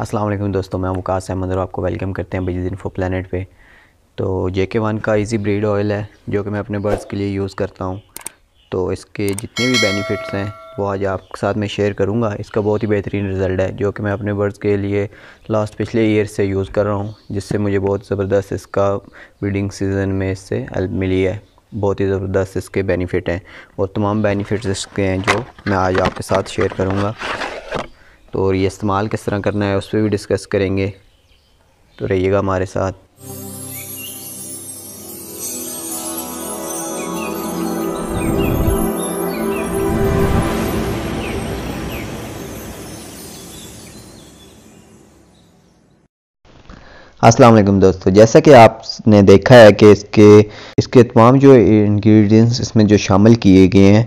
असलम दोस्तों मैं वकास अहमद और आपको वेलकम करते हैं बिजली इन्फो प्लानट पे तो जे के वन का इजी ब्रीड ऑयल है जो कि मैं अपने बर्ड्स के लिए यूज़ करता हूँ तो इसके जितने भी बेनिफिट्स हैं वो आज आपके साथ में शेयर करूँगा इसका बहुत ही बेहतरीन रिज़ल्ट है जो कि मैं अपने बर्ड्स के लिए लास्ट पिछले ईयर से यूज़ कर रहा हूँ जिससे मुझे बहुत ज़बरदस्त इसका ब्रीडिंग सीज़न में इससे हेल्प मिली है बहुत ही ज़बरदस्त इसके बेनिफिट हैं और तमाम बेनिफिट्स इसके हैं जो मैं आज आपके साथ शेयर करूँगा तो और ये इस्तेमाल किस तरह करना है उस पर भी डिस्कस करेंगे तो रहिएगा हमारे साथ असलम दोस्तों जैसा कि आपने देखा है कि इसके इसके तमाम जो इंग्रेडिएंट्स इसमें जो शामिल किए गए हैं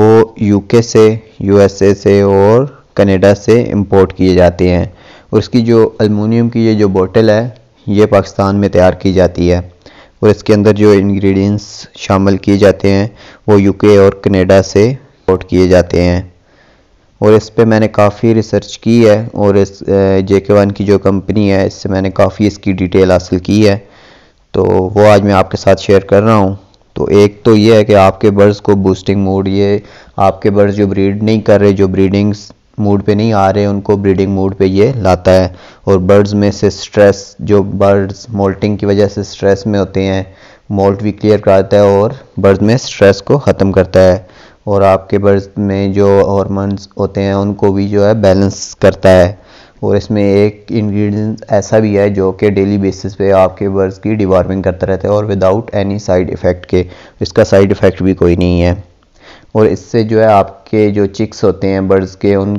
वो यूके से यूएसए से और कनाडा से इंपोर्ट किए जाते हैं उसकी जो अलमूनियम की ये जो बोतल है ये पाकिस्तान में तैयार की जाती है और इसके अंदर जो इंग्रेडिएंट्स शामिल किए जाते हैं वो यूके और कनाडा से इंपोर्ट किए जाते हैं और इस पर मैंने काफ़ी रिसर्च की है और इस जे के वन की जो कंपनी है इससे मैंने काफ़ी इसकी डिटेल हासिल की है तो वो आज मैं आपके साथ शेयर कर रहा हूँ तो एक तो ये है कि आपके बर्ड्स को बूस्टिंग मोड ये आपके बर्ड्स जो ब्रीड नहीं कर रहे जो ब्रीडिंग्स मूड पे नहीं आ रहे उनको ब्रीडिंग मूड पे ये लाता है और बर्ड्स में से स्ट्रेस जो बर्ड्स मोल्टिंग की वजह से स्ट्रेस में होते हैं मोल्ट भी क्लियर कराता है और बर्ड्स में स्ट्रेस को ख़त्म करता है और आपके बर्ड्स में जो हॉर्मोन्स होते हैं उनको भी जो है बैलेंस करता है और इसमें एक इंग्रेडिएंट ऐसा भी है जो कि डेली बेसिस पे आपके बर्ड्स की डिवॉर्मिंग करता रहता है और विदाउट एनी साइड इफ़ेक्ट के इसका साइड इफ़ेक्ट भी कोई नहीं है और इससे जो है आपके जो चिक्स होते हैं बर्ड्स के उन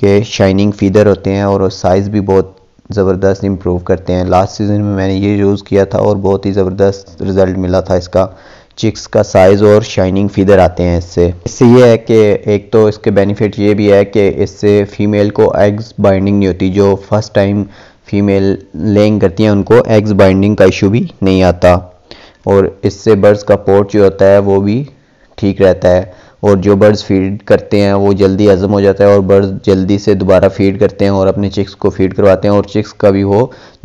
के शाइनिंग फीदर होते हैं और साइज़ भी बहुत ज़बरदस्त इम्प्रूव करते हैं लास्ट सीज़न में मैंने ये यूज़ किया था और बहुत ही ज़बरदस्त रिज़ल्ट मिला था इसका चिक्स का साइज़ और शाइनिंग फीदर आते हैं इससे इससे ये है कि एक तो इसके बेनिफिट ये भी है कि इससे फ़ीमेल को एग्स बाइंडिंग नहीं होती जो फर्स्ट टाइम फीमेल लेंग करती हैं उनको एग्स बाइंडिंग का इशू भी नहीं आता और इससे बर्ड्स का पोर्ट जो होता है वो भी ठीक रहता है और जो बर्ड्स फीड करते हैं वो जल्दी हज़म हो जाता है और बर्ड्स जल्दी से दोबारा फीड करते हैं और अपने चिक्स को फीड करवाते हैं और चिक्स का भी वो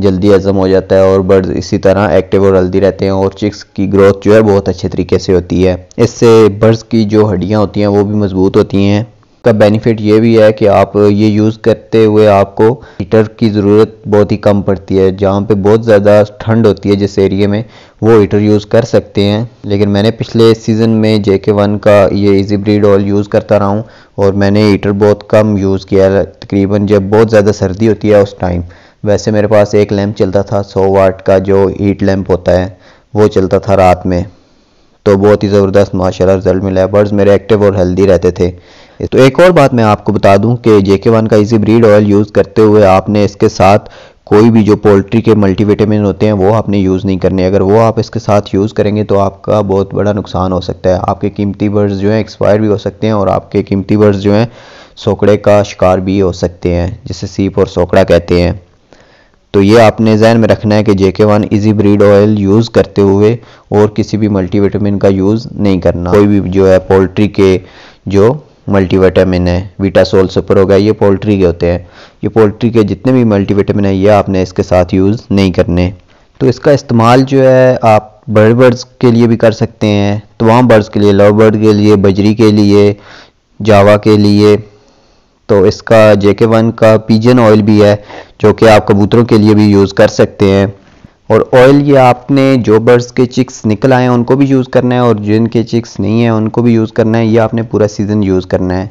जल्दी हज़म हो जाता है और बर्ड्स इसी तरह एक्टिव और हेल्दी रहते हैं और चिक्स की ग्रोथ जो है बहुत अच्छे तरीके से होती है इससे बर्ड्स की जो हड्डियाँ होती हैं वो भी मज़बूत होती हैं का बेनिफिट ये भी है कि आप ये यूज़ करते हुए आपको हीटर की ज़रूरत बहुत ही कम पड़ती है जहाँ पे बहुत ज़्यादा ठंड होती है जिस एरिए में वो हीटर यूज़ कर सकते हैं लेकिन मैंने पिछले सीज़न में जे के वन का ये इजी ब्रीड ऑयल यूज़ करता रहा हूँ और मैंने हीटर बहुत कम यूज़ किया तकरीबन जब बहुत ज़्यादा सर्दी होती है उस टाइम वैसे मेरे पास एक लैम्प चलता था सौ वाट का जो हीट लैम्प होता है वो चलता था रात में तो बहुत ही ज़बरदस्त माशाल्लाह रिजल्ट मिला है बर्ड्स मेरे एक्टिव और हेल्दी रहते थे तो एक और बात मैं आपको बता दूं कि जेके वन का इजी ब्रीड ऑयल यूज़ करते हुए आपने इसके साथ कोई भी जो पोल्ट्री के मल्टीविटामिन होते हैं वो आपने यूज़ नहीं करने अगर वो आप इसके साथ यूज़ करेंगे तो आपका बहुत बड़ा नुकसान हो सकता है आपके कीमती बर्ड्स जो हैं एक्सपायर भी हो सकते हैं और आपके कीमती बर्ड्स जो हैं सोकड़े का शिकार भी हो सकते हैं जिसे सीप और सोकड़ा कहते हैं तो ये आपने जहन में रखना है कि JK one easy breed oil use करते हुए और किसी भी मल्टीविटामिन का यूज़ नहीं करना कोई भी जो है पोल्ट्री के जो मल्टीविटामिन है वीटासोल सुपर हो गया ये पोल्ट्री के होते हैं ये पोल्ट्री के जितने भी मल्टीविटामिन है ये आपने इसके साथ यूज़ नहीं करने तो इसका इस्तेमाल जो है आप बर्ड बर्ड्स के लिए भी कर सकते हैं तो बर्ड्स के लिए लव बर्ड के लिए बजरी के लिए जावा के लिए तो इसका जेके वन का पीजन ऑयल भी है जो कि आप कबूतरों के लिए भी यूज़ कर सकते हैं और ऑयल ये आपने जो बर्ड्स के चिक्स निकल आए हैं उनको भी यूज़ करना है और जिनके चिक्स नहीं है उनको भी यूज़ करना है ये आपने पूरा सीज़न यूज़ करना है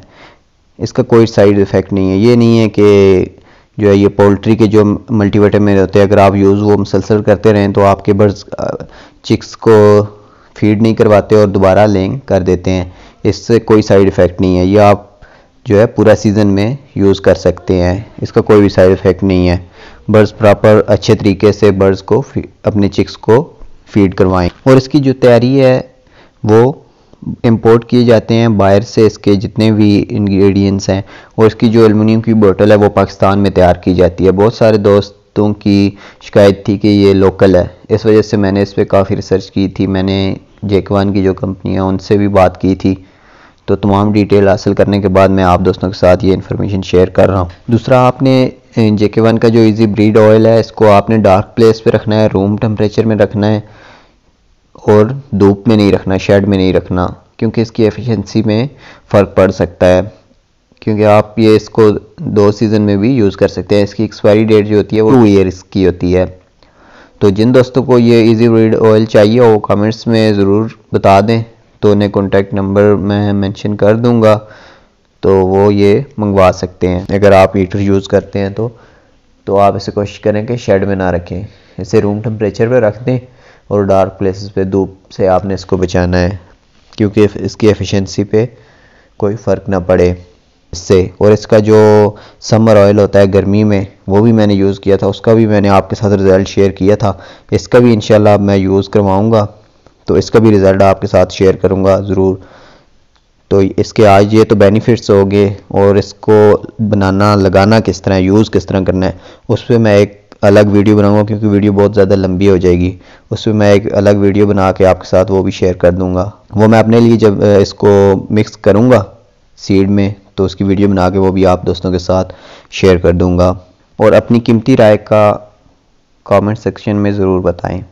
इसका कोई साइड इफ़ेक्ट नहीं है ये नहीं है कि जो है ये पोल्ट्री के जो मल्टीवेटर में होते हैं अगर आप यूज़ वो मुसलसल करते रहें तो आपके बर्ड्स चिक्स को फीड नहीं करवाते और दोबारा लें कर देते हैं इससे कोई साइड इफ़ेक्ट नहीं है ये आप जो है पूरा सीज़न में यूज़ कर सकते हैं इसका कोई भी साइड इफ़ेक्ट नहीं है बर्ड्स प्रॉपर अच्छे तरीके से बर्ड्स को अपने चिक्स को फीड करवाएं और इसकी जो तैयारी है वो इंपोर्ट किए जाते हैं बाहर से इसके जितने भी इंग्रेडिएंट्स हैं और इसकी जो एलमिनियम की बोतल है वो पाकिस्तान में तैयार की जाती है बहुत सारे दोस्तों की शिकायत थी कि ये लोकल है इस वजह से मैंने इस पर काफ़ी रिसर्च की थी मैंने जेकवान की जो कंपनी है उनसे भी बात की थी तो तमाम डिटेल हासिल करने के बाद मैं आप दोस्तों के साथ ये इन्फॉर्मेशन शेयर कर रहा हूँ दूसरा आपने जे अं, के वन का जो इजी ब्रीड ऑयल है इसको आपने डार्क प्लेस पे रखना है रूम टेम्परेचर में रखना है और धूप में नहीं रखना शेड में नहीं रखना क्योंकि इसकी एफिशिएंसी में फ़र्क पड़ सकता है क्योंकि आप ये इसको दो सीज़न में भी यूज़ कर सकते हैं इसकी एक्सपायरी डेट जो होती है वो टू ईयर्स की होती है तो जिन दोस्तों को ये इजी ब्रीड ऑयल चाहिए वो कमेंट्स में ज़रूर बता दें तो उन्हें कॉन्टैक्ट नंबर मैं मैंशन कर दूँगा तो वो ये मंगवा सकते हैं अगर आप हीटर यूज़ करते हैं तो तो आप इसे कोशिश करें कि शेड में ना रखें इसे रूम टेम्परेचर पर रख दें और डार्क प्लेसेस पे धूप से आपने इसको बचाना है क्योंकि इसकी एफिशिएंसी पे कोई फ़र्क ना पड़े इससे और इसका जो समर ऑयल होता है गर्मी में वो भी मैंने यूज़ किया था उसका भी मैंने आपके साथ रिज़ल्ट शेयर किया था इसका भी इन मैं यूज़ करवाऊँगा तो इसका भी रिज़ल्ट आपके साथ शेयर करूँगा ज़रूर तो इसके आज ये तो बेनिफिट्स हो गए और इसको बनाना लगाना किस तरह यूज़ किस तरह करना है उस पर मैं एक अलग वीडियो बनाऊंगा क्योंकि वीडियो बहुत ज़्यादा लंबी हो जाएगी उस पर मैं एक अलग वीडियो बना के आपके साथ वो भी शेयर कर दूंगा वो मैं अपने लिए जब इसको मिक्स करूँगा सीड में तो उसकी वीडियो बना के वो भी आप दोस्तों के साथ शेयर कर दूँगा और अपनी कीमती राय का कॉमेंट सेक्शन में ज़रूर बताएँ